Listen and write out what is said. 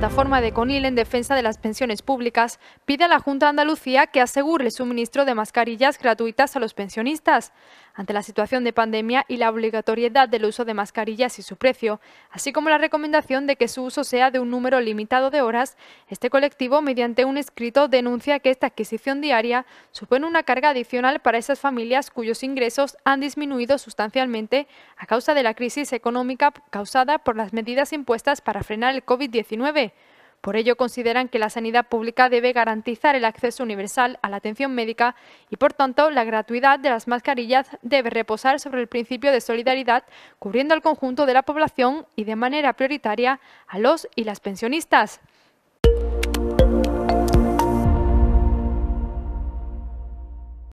La plataforma de Conil en defensa de las pensiones públicas pide a la Junta de Andalucía que asegure el suministro de mascarillas gratuitas a los pensionistas. Ante la situación de pandemia y la obligatoriedad del uso de mascarillas y su precio, así como la recomendación de que su uso sea de un número limitado de horas, este colectivo, mediante un escrito, denuncia que esta adquisición diaria supone una carga adicional para esas familias cuyos ingresos han disminuido sustancialmente a causa de la crisis económica causada por las medidas impuestas para frenar el COVID-19. Por ello, consideran que la sanidad pública debe garantizar el acceso universal a la atención médica y, por tanto, la gratuidad de las mascarillas debe reposar sobre el principio de solidaridad, cubriendo al conjunto de la población y, de manera prioritaria, a los y las pensionistas.